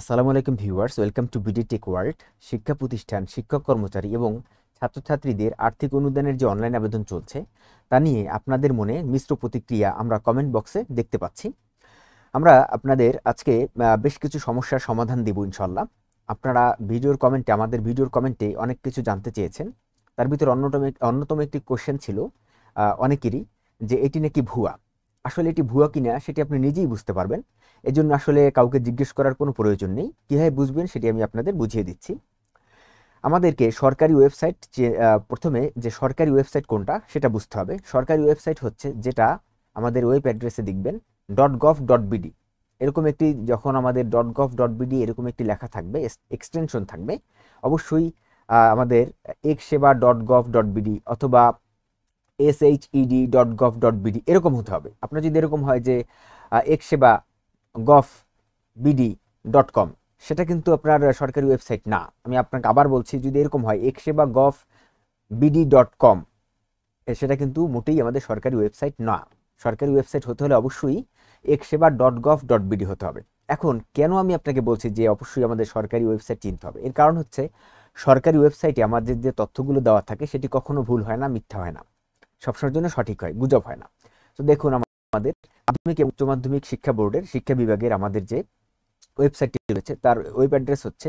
আসসালামু আলাইকুম viewers welcome to BD Tech World শিক্ষা প্রতিষ্ঠান শিক্ষক কর্মচারী এবং ছাত্রছাত্রীদের আর্থিক অনুদানের যে অনলাইন আবেদন চলছে তা নিয়ে আপনাদের মনে মিশ্র প্রতিক্রিয়া আমরা কমেন্ট বক্সে দেখতে পাচ্ছি আমরা আপনাদের আজকে বেশ কিছু সমস্যার সমাধান দেব ইনশাল্লাহ আপনারা ভিডিওর কমেন্টে আমাদের ভিডিওর কমেন্টে অনেক কিছু জানতে চেয়েছেন তার ভিতরে অন্যতম অন্যতম একটি কোশ্চেন ছিল অনেকেরই যে এটি নাকি ভুয়া আসলে এটি ভুয়া কিনা সেটি আপনি নিজেই বুঝতে পারবেন এজন্য আসলে কাউকে জিজ্ঞেস করার কোনো প্রয়োজন নেই কীভাবে বুঝবেন সেটি আমি আপনাদের বুঝিয়ে দিচ্ছি আমাদেরকে সরকারি ওয়েবসাইট প্রথমে যে সরকারি ওয়েবসাইট কোনটা সেটা বুঝতে হবে সরকারি ওয়েবসাইট হচ্ছে যেটা আমাদের ওয়েব অ্যাড্রেসে দেখবেন ডট গভ ডট বিডি এরকম একটি যখন আমাদের ডট গভ ডট বিডি এরকম একটি লেখা থাকবে এক্সটেনশন থাকবে অবশ্যই আমাদের এক সেবা ডট গভ ডট বিডি অথবা S H ED dot gov dot BD এরকম হতে হবে আপনার যদি এরকম হয় যে এক সেবা গভ বিডি ডট কম সেটা কিন্তু আপনার সরকারি ওয়েবসাইট না আমি আপনাকে আবার বলছি যদি এরকম হয় এক সেবা গভ বিডি ডট কম সেটা কিন্তু মোটেই আমাদের সরকারি ওয়েবসাইট না সরকারি ওয়েবসাইট হতে হলে অবশ্যই এক সেবা ডট গভ ডট বিডি হতে হবে এখন কেন আমি আপনাকে বলছি যে অবশ্যই আমাদের সরকারি ওয়েবসাইট চিনতে হবে এর কারণ হচ্ছে সরকারি ওয়েবসাইটে আমাদের যে তথ্যগুলো দেওয়া থাকে সেটি কখনো ভুল হয় না মিথ্যা হয় না সবসময়ের জন্য সঠিক হয় গুজব হয় না তো দেখুন আমাদের মাধ্যমিক এবং উচ্চ মাধ্যমিক শিক্ষা বোর্ডের শিক্ষা বিভাগের আমাদের যে ওয়েবসাইটটি রয়েছে তার ওয়েব অ্যাড্রেস হচ্ছে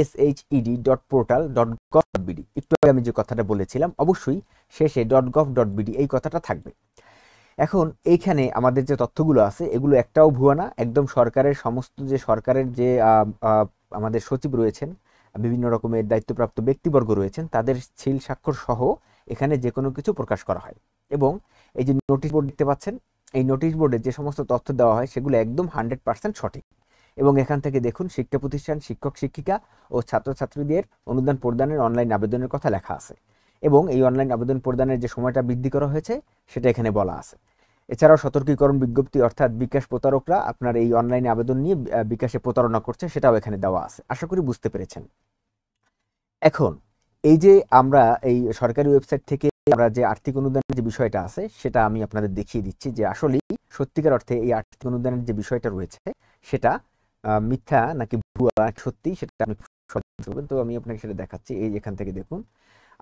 S H ED dot portal dot gov dot BD একটু আগে আমি যে কথাটা বলেছিলাম অবশ্যই শেষে ডট গভ ডট বিডি এই কথাটা থাকবে এখন এইখানে আমাদের যে তথ্যগুলো আছে এগুলো একটাও ভুয়া না একদম সরকারের সমস্ত যে সরকারের যে আমাদের সচিব রয়েছেন বিভিন্ন রকমের দায়িত্বপ্রাপ্ত ব্যক্তিবর্গ রয়েছেন তাদের ছিল স্বাক্ষর সহ এখানে যে কোনো কিছু প্রকাশ করা হয় এবং এই যে নোটিশ বোর্ড দেখতে পাচ্ছেন এই নোটিশ বোর্ডে যে সমস্ত তথ্য দেওয়া হয় সেগুলো একদম হান্ড্রেড পার্সেন্ট সঠিক এবং এখান থেকে দেখুন শিক্ষা প্রতিষ্ঠান শিক্ষক শিক্ষিকা ও ছাত্রছাত্রীদের অনুদান প্রদানের অনলাইন আবেদনের কথা লেখা আছে এবং এই অনলাইন আবেদন প্রদানের যে সময়টা বৃদ্ধি করা হয়েছে সেটা এখানে বলা আছে এছাড়াও সতর্কীকরণ বিজ্ঞপ্তি অর্থাৎ বিকাশ প্রতারকরা আপনার এই অনলাইনে আবেদন নিয়ে বিকাশে প্রতারণা করছে সেটাও এখানে দেওয়া আছে আশা করি বুঝতে পেরেছেন এখন এই যে আমরা এই সরকারি ওয়েবসাইট থেকে আমরা যে আর্থিক অনুদানের যে বিষয়টা আছে সেটা আমি আপনাদের দেখিয়ে দিচ্ছি যে আসলে সত্যিকার অর্থে এই আর্থিক অনুদানের যে বিষয়টা রয়েছে সেটা মিথ্যা নাকি ভুয়া সত্যি সেটা আমি তো আমি আপনাকে সেটা দেখাচ্ছি এই এখান থেকে দেখুন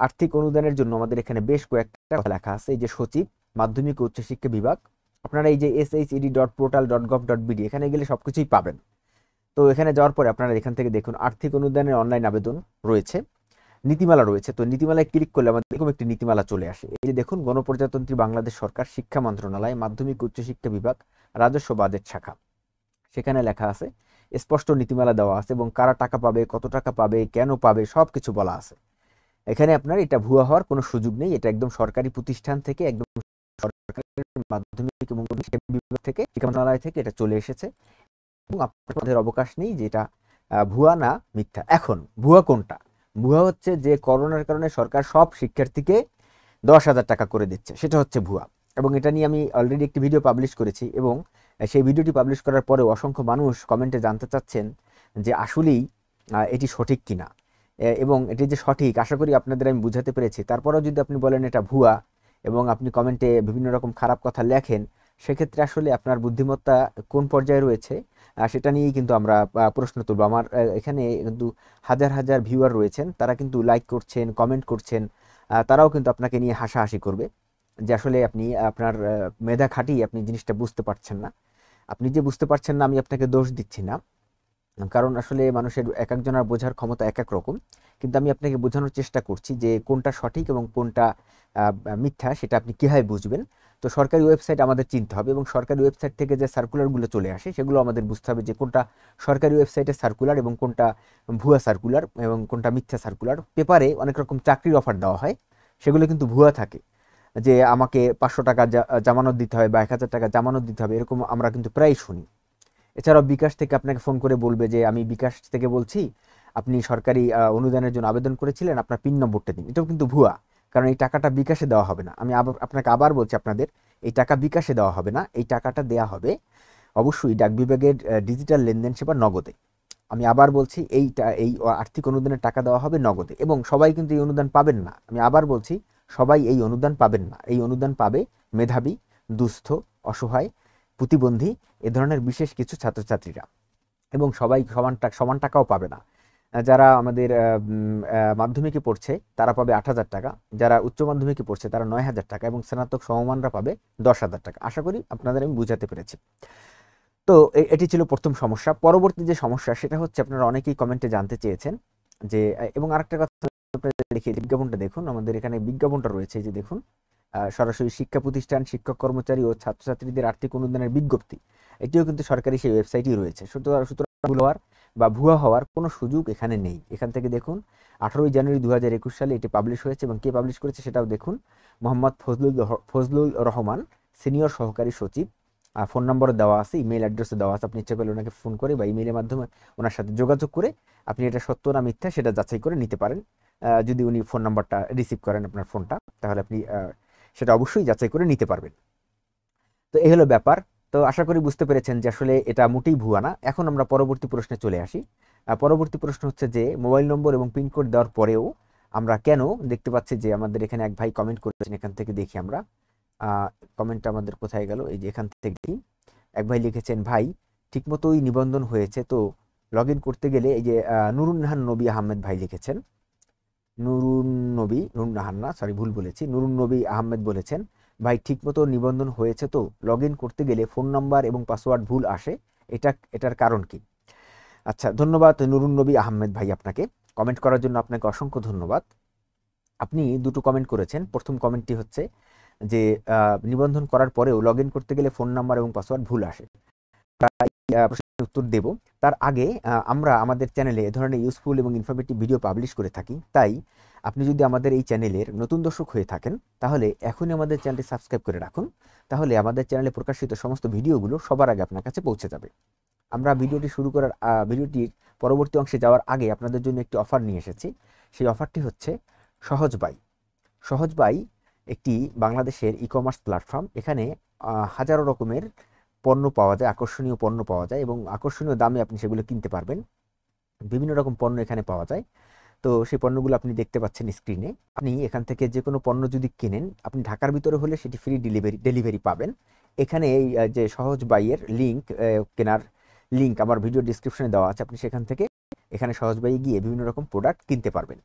আর্থিক অনুদানের জন্য আমাদের এখানে বেশ কয়েকটা লেখা আছে এই যে সচিব মাধ্যমিক ও উচ্চশিক্ষা বিভাগ আপনারা এই যে SHED dot portal dot gov dot BD এখানে গেলে সবকিছুই পাবেন তো এখানে যাওয়ার পরে আপনারা এখান থেকে দেখুন আর্থিক অনুদানের অনলাইন আবেদন রয়েছে নীতিমালা রয়েছে তো নীতিমালায় ক্লিক করলে আমাদের এরকম একটি নীতিমালা চলে আসে এই যে দেখুন গণপ্রজাতন্ত্রী বাংলাদেশ সরকার শিক্ষা মন্ত্রণালয় মাধ্যমিক উচ্চশিক্ষা বিভাগ রাজস্ব বাজেট শাখা সেখানে লেখা আছে স্পষ্ট নীতিমালা দেওয়া আছে এবং কারা টাকা পাবে কত টাকা পাবে কেন পাবে সব কিছু বলা আছে এখানে আপনার এটা ভুয়া হওয়ার কোনো সুযোগ নেই এটা একদম সরকারি প্রতিষ্ঠান থেকে একদম মাধ্যমিক এবং বিভাগ থেকে শিক্ষা মন্ত্রণালয় থেকে এটা চলে এসেছে এবং আপনাদের অবকাশ নেই যে এটা ভুয়া না মিথ্যা এখন ভুয়া কোনটা ভুয়া হচ্ছে যে করোনার কারণে সরকার সব শিক্ষার্থীকে দশ হাজার টাকা করে দিচ্ছে সেটা হচ্ছে ভুয়া এবং এটা নিয়ে আমি অলরেডি একটি ভিডিও পাবলিশ করেছি এবং সেই ভিডিওটি পাবলিশ করার পরে অসংখ্য মানুষ কমেন্টে জানতে চাচ্ছেন যে আসলেই এটি সঠিক কিনা এবং এটি যে সঠিক আশা করি আপনাদের আমি বুঝাতে পেরেছি তারপরেও যদি আপনি বলেন এটা ভুয়া এবং আপনি কমেন্টে বিভিন্ন রকম খারাপ কথা লেখেন সেক্ষেত্রে আসলে আপনার বুদ্ধিমত্তা কোন পর্যায়ে রয়েছে সেটা নিয়েই কিন্তু আমরা প্রশ্ন তুলব আমার এখানে কিন্তু হাজার হাজার ভিউয়ার রয়েছেন তারা কিন্তু লাইক করছেন কমেন্ট করছেন তারাও কিন্তু আপনাকে নিয়ে হাসাহাসি করবে যে আসলে আপনি আপনার মেধা খাটিয়ে আপনি জিনিসটা বুঝতে পারছেন না আপনি যে বুঝতে পারছেন না আমি আপনাকে দোষ দিচ্ছি না কারণ আসলে মানুষের এক একজনের বোঝার ক্ষমতা এক এক রকম কিন্তু আমি আপনাকে বোঝানোর চেষ্টা করছি যে কোনটা সঠিক এবং কোনটা মিথ্যা সেটা আপনি কীভাবে বুঝবেন তো সরকারি ওয়েবসাইট আমাদের চিনতে হবে এবং সরকারি ওয়েবসাইট থেকে যে সার্কুলারগুলো চলে আসে সেগুলো আমাদের বুঝতে হবে যে কোনটা সরকারি ওয়েবসাইটে সার্কুলার এবং কোনটা ভুয়া সার্কুলার এবং কোনটা মিথ্যা সার্কুলার পেপারে অনেক রকম চাকরির অফার দেওয়া হয় সেগুলো কিন্তু ভুয়া থাকে যে আমাকে পাঁচশো টাকা জামানত দিতে হবে বা এক হাজার টাকা জামানত দিতে হবে এরকম আমরা কিন্তু প্রায় শুনি এছাড়াও বিকাশ থেকে আপনাকে ফোন করে বলবে যে আমি বিকাশ থেকে বলছি আপনি সরকারি অনুদানের জন্য আবেদন করেছিলেন আপনার পিন নম্বরটা দিন এটাও কিন্তু ভুয়া কারণ এই টাকাটা বিকাশে দেওয়া হবে না আমি আপনাকে আবার বলছি আপনাদের এই টাকা বিকাশে দেওয়া হবে না এই টাকাটা দেয়া হবে অবশ্যই ডাক বিভাগের ডিজিটাল লেনদেন সেবা নগদে আমি আবার বলছি এই এই আর্থিক অনুদানের টাকা দেওয়া হবে নগদে এবং সবাই কিন্তু এই অনুদান পাবেন না আমি আবার বলছি সবাই এই অনুদান পাবেন না এই অনুদান পাবে মেধাবী দুস্থ অসহায় প্রতিবন্ধী এ ধরনের বিশেষ কিছু ছাত্রছাত্রীরা এবং সবাই সমান সমান টাকাও পাবে না যারা আমাদের মাধ্যমিকে পড়ছে তারা পাবে আট হাজার টাকা যারা উচ্চ মাধ্যমিকে পড়ছে তারা নয় হাজার টাকা এবং স্নাতক সমমানরা পাবে দশ হাজার টাকা আশা করি আপনাদের আমি বুঝাতে পেরেছি তো এটি ছিল প্রথম সমস্যা পরবর্তী যে সমস্যা সেটা হচ্ছে আপনারা অনেকেই কমেন্টে জানতে চেয়েছেন যে এবং আরেকটা কথা লিখে বিজ্ঞাপনটা দেখুন আমাদের এখানে বিজ্ঞাপনটা রয়েছে যে দেখুন সরাসরি শিক্ষা প্রতিষ্ঠান শিক্ষক কর্মচারী ও ছাত্রছাত্রীদের আর্থিক অনুদানের বিজ্ঞপ্তি এটিও কিন্তু সরকারি সেই ওয়েবসাইটই রয়েছে সুতরাং সুতরাং বা ভুয়া হওয়ার কোনো সুযোগ এখানে নেই এখান থেকে দেখুন আঠারোই জানুয়ারি দু হাজার একুশ সালে এটি পাবলিশ হয়েছে এবং কে পাবলিশ করেছে সেটাও দেখুন মোহাম্মদ ফজলুল ফজলুল রহমান সিনিয়র সহকারী সচিব ফোন নম্বরে দেওয়া আছে ইমেল অ্যাড্রেসে দেওয়া আছে আপনি ইচ্ছা করলে ওনাকে ফোন করে বা ইমেলের মাধ্যমে ওনার সাথে যোগাযোগ করে আপনি এটা সত্য না মিথ্যা সেটা যাচাই করে নিতে পারেন যদি উনি ফোন নাম্বারটা রিসিভ করেন আপনার ফোনটা তাহলে আপনি সেটা অবশ্যই যাচাই করে নিতে পারবেন তো এই হলো ব্যাপার তো আশা করি বুঝতে পেরেছেন যে আসলে এটা মোটেই ভুয়া না এখন আমরা পরবর্তী প্রশ্নে চলে আসি পরবর্তী প্রশ্ন হচ্ছে যে মোবাইল নম্বর এবং পিনকোড দেওয়ার পরেও আমরা কেন দেখতে পাচ্ছি যে আমাদের এখানে এক ভাই কমেন্ট করেছেন এখান থেকে দেখি আমরা কমেন্টটা আমাদের কোথায় গেল এই যে এখান থেকে দেখি এক ভাই লিখেছেন ভাই ঠিকমতোই নিবন্ধন হয়েছে তো লগ করতে গেলে এই যে নাহান নবী আহমেদ ভাই লিখেছেন নুরুন নবী না সরি ভুল বলেছি নুরুন নবী আহমেদ বলেছেন ভাই ঠিকমতো নিবন্ধন হয়েছে তো লগ করতে গেলে ফোন নাম্বার এবং পাসওয়ার্ড ভুল আসে এটা এটার কারণ কি আচ্ছা ধন্যবাদ নুরুন নবী আহমেদ ভাই আপনাকে কমেন্ট করার জন্য আপনাকে অসংখ্য ধন্যবাদ আপনি দুটো কমেন্ট করেছেন প্রথম কমেন্টটি হচ্ছে যে নিবন্ধন করার পরেও লগ করতে গেলে ফোন নাম্বার এবং পাসওয়ার্ড ভুল আসে উত্তর দেব তার আগে আমরা আমাদের চ্যানেলে এ ধরনের ইউজফুল এবং ইনফরমেটিভ ভিডিও পাবলিশ করে থাকি তাই আপনি যদি আমাদের এই চ্যানেলের নতুন দর্শক হয়ে থাকেন তাহলে এখনই আমাদের চ্যানেলটি সাবস্ক্রাইব করে রাখুন তাহলে আমাদের চ্যানেলে প্রকাশিত সমস্ত ভিডিওগুলো সবার আগে আপনার কাছে পৌঁছে যাবে আমরা ভিডিওটি শুরু করার ভিডিওটির পরবর্তী অংশে যাওয়ার আগে আপনাদের জন্য একটি অফার নিয়ে এসেছি সেই অফারটি হচ্ছে সহজ বাই সহজ বাই একটি বাংলাদেশের ই কমার্স প্ল্যাটফর্ম এখানে হাজারো রকমের পণ্য পাওয়া যায় আকর্ষণীয় পণ্য পাওয়া যায় এবং আকর্ষণীয় দামে আপনি সেগুলো কিনতে পারবেন বিভিন্ন রকম পণ্য এখানে পাওয়া যায় তো সেই পণ্যগুলো আপনি দেখতে পাচ্ছেন স্ক্রিনে আপনি এখান থেকে যে কোনো পণ্য যদি কেনেন আপনি ঢাকার ভিতরে হলে সেটি ফ্রি ডেলিভারি ডেলিভারি পাবেন এখানে এই যে সহজ বাইয়ের লিঙ্ক কেনার লিঙ্ক আমার ভিডিও ডিসক্রিপশনে দেওয়া আছে আপনি সেখান থেকে এখানে সহজ বাইয়ে গিয়ে বিভিন্ন রকম প্রোডাক্ট কিনতে পারবেন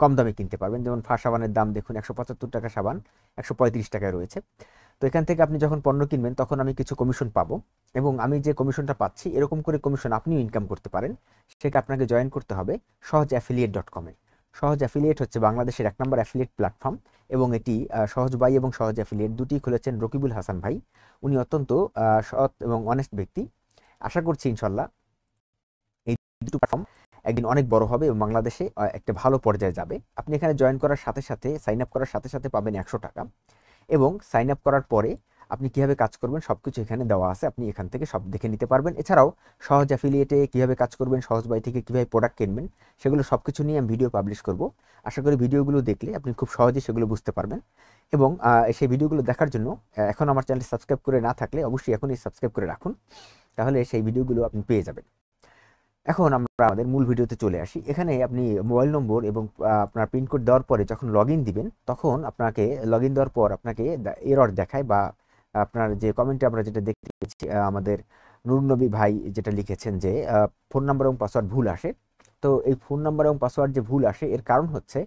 কম দামে কিনতে পারবেন যেমন ফা সাবানের দাম দেখুন একশো পঁচাত্তর টাকা সাবান একশো পঁয়ত্রিশ টাকায় রয়েছে তো এখান থেকে আপনি যখন পণ্য কিনবেন তখন আমি কিছু কমিশন পাবো এবং আমি যে কমিশনটা পাচ্ছি এরকম করে কমিশন আপনিও ইনকাম করতে পারেন সেটা আপনাকে জয়েন করতে হবে সহজ অ্যাফিলিয়েট ডট কমে সহজ অ্যাফিলিয়েট হচ্ছে বাংলাদেশের এক নম্বর অ্যাফিলিয়েট প্ল্যাটফর্ম এবং এটি সহজ ভাই এবং সহজ অ্যাফিলিয়েট দুটি খুলেছেন রকিবুল হাসান ভাই উনি অত্যন্ত সৎ এবং অনেস্ট ব্যক্তি আশা করছি ইনশাল্লাহ এই দুটো প্ল্যাটফর্ম একদিন অনেক বড় হবে এবং বাংলাদেশে একটা ভালো পর্যায়ে যাবে আপনি এখানে জয়েন করার সাথে সাথে সাইন আপ করার সাথে সাথে পাবেন একশো টাকা এবং সাইন আপ করার পরে আপনি কীভাবে কাজ করবেন সব কিছু এখানে দেওয়া আছে আপনি এখান থেকে সব দেখে নিতে পারবেন এছাড়াও সহজ অ্যাফিলিয়েটে কীভাবে কাজ করবেন সহজ বাই থেকে কীভাবে প্রোডাক্ট কিনবেন সেগুলো সব কিছু নিয়ে আমি ভিডিও পাবলিশ করব আশা করি ভিডিওগুলো দেখলে আপনি খুব সহজে সেগুলো বুঝতে পারবেন এবং সেই ভিডিওগুলো দেখার জন্য এখন আমার চ্যানেল সাবস্ক্রাইব করে না থাকলে অবশ্যই এখনই সাবস্ক্রাইব করে রাখুন তাহলে সেই ভিডিওগুলো আপনি পেয়ে যাবেন এখন আমরা আমাদের মূল ভিডিওতে চলে আসি এখানে আপনি মোবাইল নম্বর এবং আপনার পিনকোড দেওয়ার পরে যখন লগ দিবেন তখন আপনাকে লগ দেওয়ার পর আপনাকে এরর দেখায় বা আপনার যে কমেন্টে আমরা যেটা দেখতে পেয়েছি আমাদের নুরনবী ভাই যেটা লিখেছেন যে ফোন নাম্বার এবং পাসওয়ার্ড ভুল আসে তো এই ফোন নাম্বার এবং পাসওয়ার্ড যে ভুল আসে এর কারণ হচ্ছে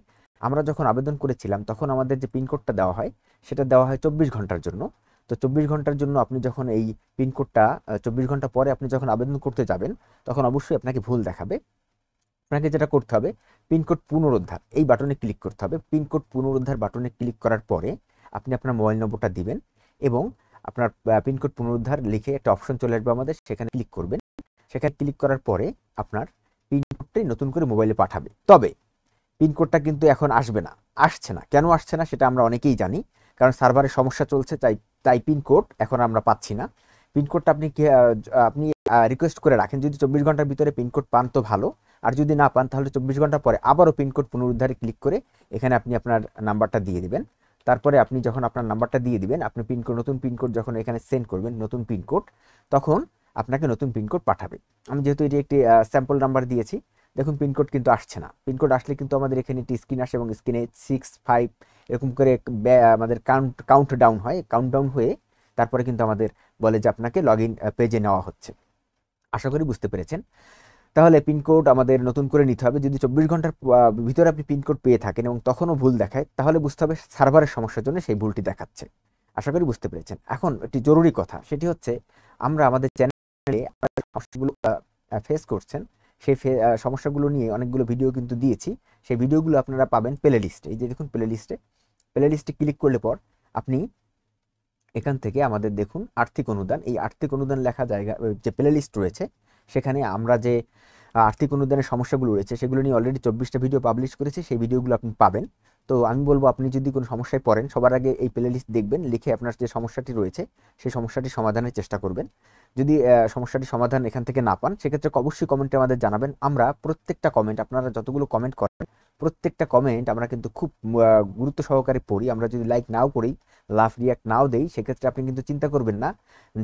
আমরা যখন আবেদন করেছিলাম তখন আমাদের যে পিনকোডটা দেওয়া হয় সেটা দেওয়া হয় চব্বিশ ঘন্টার জন্য তো চব্বিশ ঘন্টার জন্য আপনি যখন এই পিনকোডটা চব্বিশ ঘন্টা পরে আপনি যখন আবেদন করতে যাবেন তখন অবশ্যই আপনাকে ভুল দেখাবে আপনাকে যেটা করতে হবে পিনকোড পুনরুদ্ধার এই বাটনে ক্লিক করতে হবে পিনকোড পুনরুদ্ধার বাটনে ক্লিক করার পরে আপনি আপনার মোবাইল নম্বরটা দিবেন এবং আপনার পিনকোড পুনরুদ্ধার লিখে একটা অপশন চলে আসবে আমাদের সেখানে ক্লিক করবেন সেখানে ক্লিক করার পরে আপনার পিনকোডটাই নতুন করে মোবাইলে পাঠাবে তবে পিনকোডটা কিন্তু এখন আসবে না আসছে না কেন আসছে না সেটা আমরা অনেকেই জানি কারণ সার্ভারে সমস্যা চলছে তাই তাই কোড এখন আমরা পাচ্ছি না পিনকোডটা আপনি আপনি রিকোয়েস্ট করে রাখেন যদি চব্বিশ ঘন্টার ভিতরে পিনকোড পান তো ভালো আর যদি না পান তাহলে চব্বিশ ঘন্টা পরে আবারও পিনকোড পুনরুদ্ধারে ক্লিক করে এখানে আপনি আপনার নাম্বারটা দিয়ে দেবেন তারপরে আপনি যখন আপনার নাম্বারটা দিয়ে দিবেন আপনি পিনকোড নতুন পিনকোড যখন এখানে সেন্ড করবেন নতুন পিনকোড তখন আপনাকে নতুন পিনকোড পাঠাবে আমি যেহেতু এটি একটি স্যাম্পল নাম্বার দিয়েছি দেখুন পিনকোড কিন্তু আসছে না পিনকোড আসলে কিন্তু আমাদের এখানে একটি স্ক্রিন আসে এবং স্ক্রিনে সিক্স ফাইভ এরকম করে আমাদের কাউন্ট কাউন্ট ডাউন হয় কাউন্ট ডাউন হয়ে তারপরে কিন্তু আমাদের বলে যে আপনাকে লগ ইন পেজে নেওয়া হচ্ছে আশা করি বুঝতে পেরেছেন তাহলে পিনকোড আমাদের নতুন করে নিতে হবে যদি চব্বিশ ঘন্টার ভিতরে আপনি পিনকোড পেয়ে থাকেন এবং তখনও ভুল দেখায় তাহলে বুঝতে হবে সার্ভারের সমস্যার জন্য সেই ভুলটি দেখাচ্ছে আশা করি বুঝতে পেরেছেন এখন একটি জরুরি কথা সেটি হচ্ছে আমরা আমাদের চ্যানেলে সমস্যাগুলো ফেস করছেন সেই সমস্যাগুলো নিয়ে অনেকগুলো ভিডিও কিন্তু দিয়েছি সেই ভিডিওগুলো আপনারা পাবেন প্লে লিস্টে এই যে দেখুন প্লে লিস্টে প্লে লিস্টে ক্লিক করলে পর আপনি এখান থেকে আমাদের দেখুন আর্থিক অনুদান এই আর্থিক অনুদান লেখা জায়গা যে প্লে লিস্ট রয়েছে সেখানে আমরা যে আর্থিক অনুদানের সমস্যাগুলো রয়েছে সেগুলো নিয়ে অলরেডি চব্বিশটা ভিডিও পাবলিশ করেছি সেই ভিডিওগুলো আপনি পাবেন তো আমি বলবো আপনি যদি কোনো সমস্যায় পড়েন সবার আগে এই প্লে লিস্ট দেখবেন লিখে আপনার যে সমস্যাটি রয়েছে সেই সমস্যাটি সমাধানের চেষ্টা করবেন যদি সমস্যাটি সমাধান এখান থেকে না পান সেক্ষেত্রে অবশ্যই কমেন্টে আমাদের জানাবেন আমরা প্রত্যেকটা কমেন্ট আপনারা যতগুলো কমেন্ট করেন প্রত্যেকটা কমেন্ট আমরা কিন্তু খুব গুরুত্ব সহকারে পড়ি আমরা যদি লাইক নাও করি লাভ রিয়াক্ট নাও দেই সেক্ষেত্রে আপনি কিন্তু চিন্তা করবেন না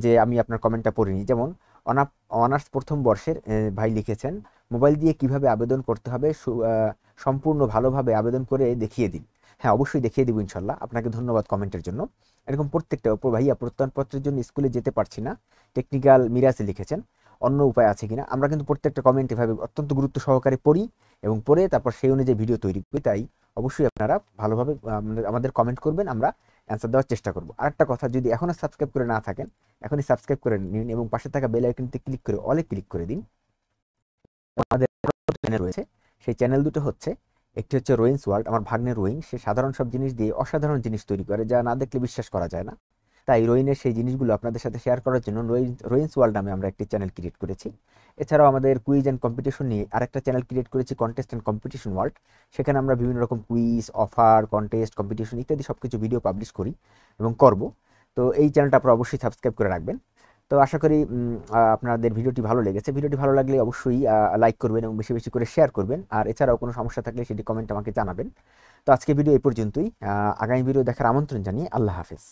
যে আমি আপনার কমেন্টটা পড়িনি যেমন অনার্স প্রথম বর্ষের ভাই লিখেছেন মোবাইল দিয়ে কিভাবে আবেদন করতে হবে সম্পূর্ণ ভালোভাবে আবেদন করে দেখিয়ে দিন হ্যাঁ অবশ্যই দেখিয়ে দেবো ইনশাল্লাহ আপনাকে ধন্যবাদ কমেন্টের জন্য এরকম প্রত্যেকটা ওপর ভাইয়া প্রত্যয়নপত্রের জন্য স্কুলে যেতে পারছি না টেকনিক্যাল মিরাসে লিখেছেন অন্য উপায় আছে কিনা আমরা কিন্তু প্রত্যেকটা কমেন্ট এভাবে অত্যন্ত গুরুত্ব সহকারে পড়ি এবং পড়ে তারপর সেই অনুযায়ী ভিডিও তৈরি করি তাই অবশ্যই আপনারা ভালোভাবে আমাদের কমেন্ট করবেন আমরা অ্যান্সার দেওয়ার চেষ্টা করবো আরেকটা কথা যদি এখনও সাবস্ক্রাইব করে না থাকেন এখনই সাবস্ক্রাইব করে নিন এবং পাশে থাকা বেল আইকনতে ক্লিক করে অলে ক্লিক করে দিন আমাদের চ্যানেল রয়েছে সেই চ্যানেল দুটো হচ্ছে একটি হচ্ছে রোয়িংস ওয়ার্ল্ড আমার ভাগ্নে রোয়িং সে সাধারণ সব জিনিস দিয়ে অসাধারণ জিনিস তৈরি করে যা না দেখলে বিশ্বাস করা যায় না তাই রোইনের সেই জিনিসগুলো আপনাদের সাথে শেয়ার করার জন্য রোয়েন্স ওয়ার্ল্ড নামে আমরা একটি চ্যানেল ক্রিয়েট করেছি এছাড়াও আমাদের কুইজ অ্যান্ড কম্পিটিশন নিয়ে আরেকটা চ্যানেল ক্রিয়েট করেছি কন্টেস্ট অ্যান্ড কম্পিটিশন ওয়ার্ল্ড সেখানে আমরা বিভিন্ন রকম কুইজ অফার কন্টেস্ট কম্পিটিশন ইত্যাদি সব কিছু ভিডিও পাবলিশ করি এবং করব তো এই চ্যানেলটা আপনারা অবশ্যই সাবস্ক্রাইব করে রাখবেন তো আশা করি আপনাদের ভিডিওটি ভালো লেগেছে ভিডিওটি ভালো লাগলে অবশ্যই লাইক করবেন এবং বেশি বেশি করে শেয়ার করবেন আর এছাড়াও কোনো সমস্যা থাকলে সেটি কমেন্ট আমাকে জানাবেন তো আজকে ভিডিও এই পর্যন্তই আগামী ভিডিও দেখার আমন্ত্রণ জানিয়ে আল্লাহ হাফেজ